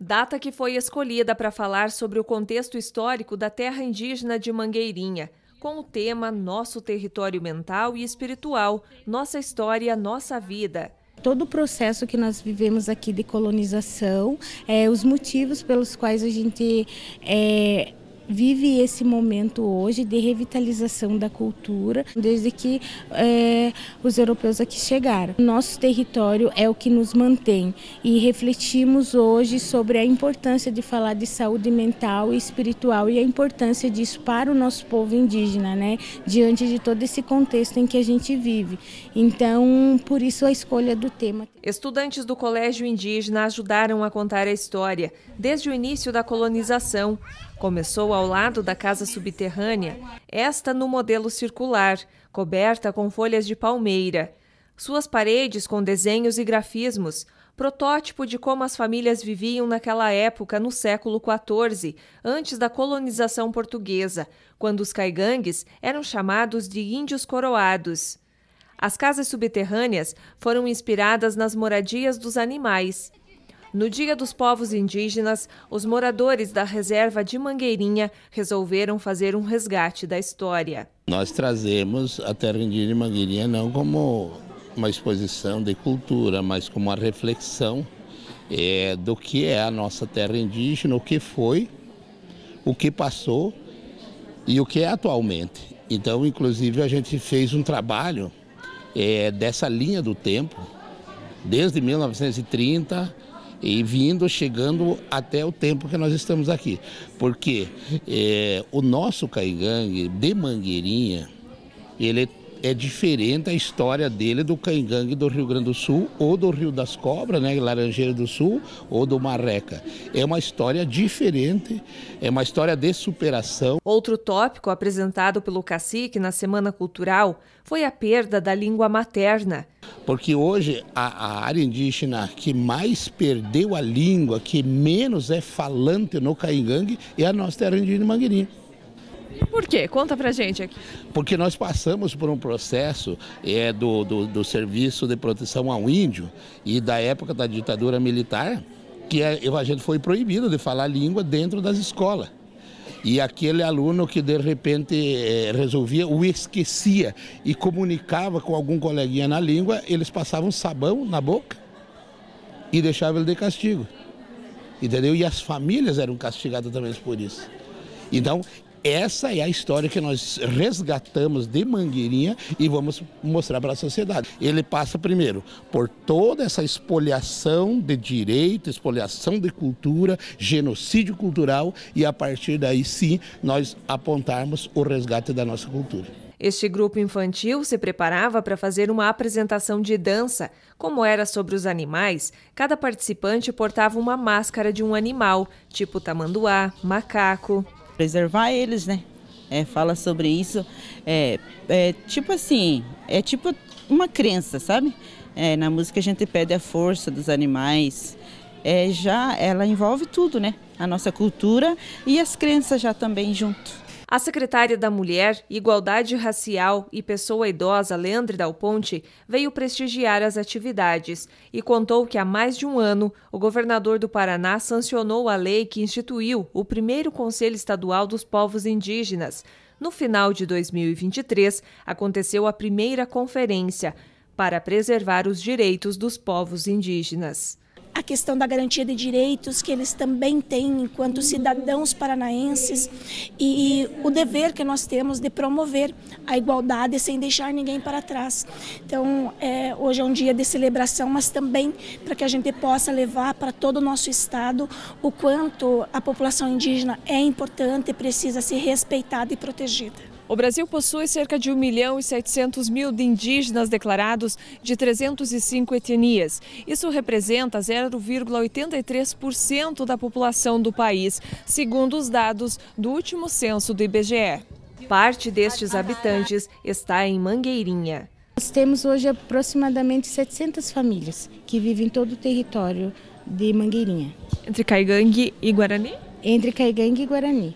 data que foi escolhida para falar sobre o contexto histórico da terra indígena de Mangueirinha, com o tema Nosso Território Mental e Espiritual, Nossa História, Nossa Vida todo o processo que nós vivemos aqui de colonização, é, os motivos pelos quais a gente é, vive esse momento hoje de revitalização da cultura, desde que é, os europeus aqui chegaram. Nosso território é o que nos mantém e refletimos hoje sobre a importância de falar de saúde mental e espiritual e a importância disso para o nosso povo indígena, né? diante de todo esse contexto em que a gente vive. Então, por isso a escolha do tema. Estudantes do Colégio Indígena ajudaram a contar a história desde o início da colonização. Começou a ao lado da casa subterrânea, esta no modelo circular, coberta com folhas de palmeira. Suas paredes com desenhos e grafismos, protótipo de como as famílias viviam naquela época no século XIV, antes da colonização portuguesa, quando os caigangues eram chamados de índios coroados. As casas subterrâneas foram inspiradas nas moradias dos animais no Dia dos Povos Indígenas, os moradores da reserva de Mangueirinha resolveram fazer um resgate da história. Nós trazemos a terra indígena de Mangueirinha não como uma exposição de cultura, mas como uma reflexão é, do que é a nossa terra indígena, o que foi, o que passou e o que é atualmente. Então, inclusive, a gente fez um trabalho é, dessa linha do tempo, desde 1930 e vindo, chegando até o tempo que nós estamos aqui. Porque é, o nosso caigangue de Mangueirinha, ele é é diferente a história dele do cangangue do Rio Grande do Sul ou do Rio das Cobras, né, Laranjeira do Sul ou do Marreca. É uma história diferente, é uma história de superação. Outro tópico apresentado pelo cacique na Semana Cultural foi a perda da língua materna. Porque hoje a, a área indígena que mais perdeu a língua, que menos é falante no caingangue, é a nossa terra indígena Mangueirinha por quê? Conta pra gente aqui. Porque nós passamos por um processo é, do, do, do Serviço de Proteção ao Índio e da época da ditadura militar, que a, é, a gente foi proibido de falar língua dentro das escolas. E aquele aluno que de repente é, resolvia, o esquecia e comunicava com algum coleguinha na língua, eles passavam sabão na boca e deixavam ele de castigo. Entendeu? E as famílias eram castigadas também por isso. Então, essa é a história que nós resgatamos de Mangueirinha e vamos mostrar para a sociedade. Ele passa primeiro por toda essa espoliação de direito, espoliação de cultura, genocídio cultural e a partir daí sim nós apontarmos o resgate da nossa cultura. Este grupo infantil se preparava para fazer uma apresentação de dança. Como era sobre os animais, cada participante portava uma máscara de um animal, tipo tamanduá, macaco, preservar eles, né? É, fala sobre isso. É, é, tipo assim, é tipo uma crença, sabe? É, na música a gente pede a força dos animais. É, já ela envolve tudo, né? A nossa cultura e as crenças já também junto. A secretária da Mulher, Igualdade Racial e Pessoa Idosa, Leandre Dal Ponte, veio prestigiar as atividades e contou que há mais de um ano o governador do Paraná sancionou a lei que instituiu o primeiro Conselho Estadual dos Povos Indígenas. No final de 2023, aconteceu a primeira conferência para preservar os direitos dos povos indígenas questão da garantia de direitos que eles também têm enquanto cidadãos paranaenses e o dever que nós temos de promover a igualdade sem deixar ninguém para trás. Então, é, hoje é um dia de celebração, mas também para que a gente possa levar para todo o nosso estado o quanto a população indígena é importante, e precisa ser respeitada e protegida. O Brasil possui cerca de 1 milhão e 700 mil de indígenas declarados de 305 etnias. Isso representa 0,83% da população do país, segundo os dados do último censo do IBGE. Parte destes habitantes está em Mangueirinha. Nós temos hoje aproximadamente 700 famílias que vivem em todo o território de Mangueirinha. Entre Caigangue e Guarani? Entre Caigangue e Guarani.